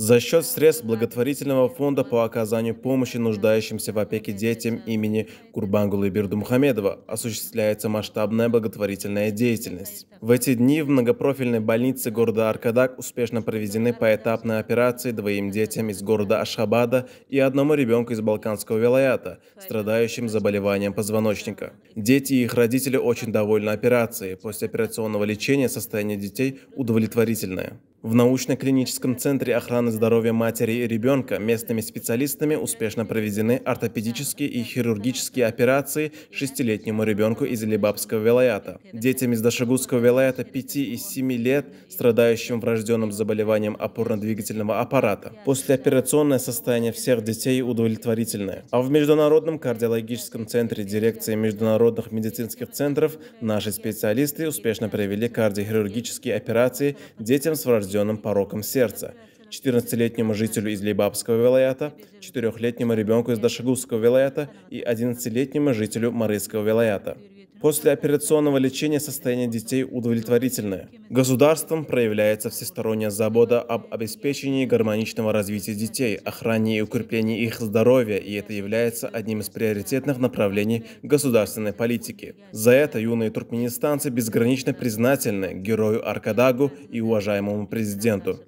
за счет средств благотворительного фонда по оказанию помощи нуждающимся в опеке детям имени Курбангулы Бердумухамедова осуществляется масштабная благотворительная деятельность. В эти дни в многопрофильной больнице города Аркадак успешно проведены поэтапные операции двоим детям из города Ашхабада и одному ребенку из Балканского вилаята, страдающим заболеванием позвоночника. Дети и их родители очень довольны операцией. После операционного лечения состояние детей удовлетворительное. В научно-клиническом центре охраны здоровья матери и ребенка местными специалистами успешно проведены ортопедические и хирургические операции шестилетнему ребенку из Либабского вилаята. Детям из Дашагутского вилаята 5 и 7 лет, страдающим врожденным заболеванием опорно-двигательного аппарата. Послеоперационное состояние всех детей удовлетворительное. А в Международном кардиологическом центре дирекции международных медицинских центров наши специалисты успешно провели кардиохирургические операции детям с врожденным рожденным пороком сердца, 14-летнему жителю из Лейбабского вилаята, 4-летнему ребенку из Дашагузского вилаята и 11-летнему жителю Марийского вилаята. После операционного лечения состояние детей удовлетворительное. Государством проявляется всесторонняя забота об обеспечении гармоничного развития детей, охране и укреплении их здоровья, и это является одним из приоритетных направлений государственной политики. За это юные туркменистанцы безгранично признательны герою Аркадагу и уважаемому президенту.